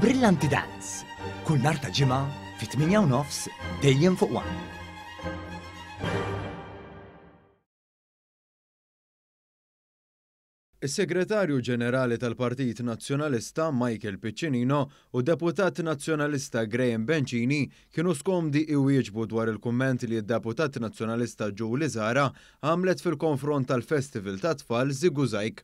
Brillanti Dance. Kull narta ta' ġimgħa fit-8 nofs dejjem fuq wan. Is-Segretarju Ġenerali tal-Partit Nazzjonalista Michael Piccinino u Deputat Nazzjonalista Graham Bencini kienu skomdi i wieġbu dwar il-kumment li d-Deputat Nazzjonalista Joe Lizara għamlet fil-konfront tal-Festival tat Tfal Ziguzajk.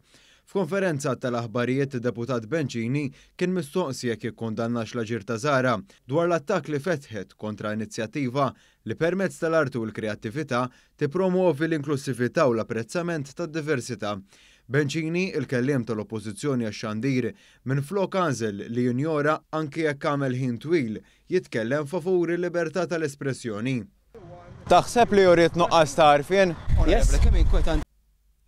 F'konferenza tal-aħbarijiet deputat Benċini kien mistoqsi jekk ikkondannax l aġir ta' Zara dwar l-attak li fetħet kontra inizjattiva li permezz tal-artu u l-kreattività tipromuovi l-inklusività u l-apprezzament tad-diversità. Benċini, il-kellim tal-oppozizjoni għaxxandir minn flok Anzel li juniora anki jekk għamel ħin twil jitkellem favur il-libertà tal-espressjoni. Taħseb li juriet nuqqas ta' Yes.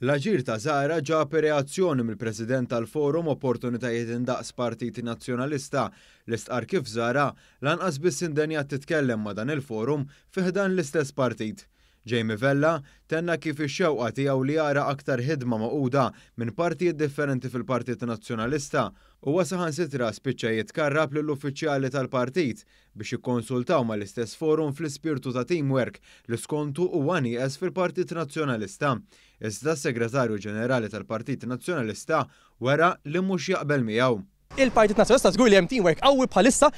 L-aġir ta' Zara per reazzjoni mill-President tal-Forum Opportunitajiet Indaqs Partit Nazzjonalista l-istqar kif Zara lanqas biss indenja titkellem ma' dan il-forum fiħdan l-istess partit. Jamie Vella tenna kif ix-xewqa tiegħu li jara aktar ħidma maquda minn partijiet differenti fil-Partit Nazzjonalista u wasaħan sitra spiċċa jitkarrab lill-uffiċjali tal-partit biex ikkonsultaw mal-istess forum fl-ispirtu ta' teamwork li skontu u għanies e fil-Partit Nazzjonalista. Iżda s-Segretarju Ġenerali tal-Partit Nazzjonalista wara li mhux jaqbel miegħu. Il-Partit Nazzjonalista żgur li hemm teamwork qawwi bħalissa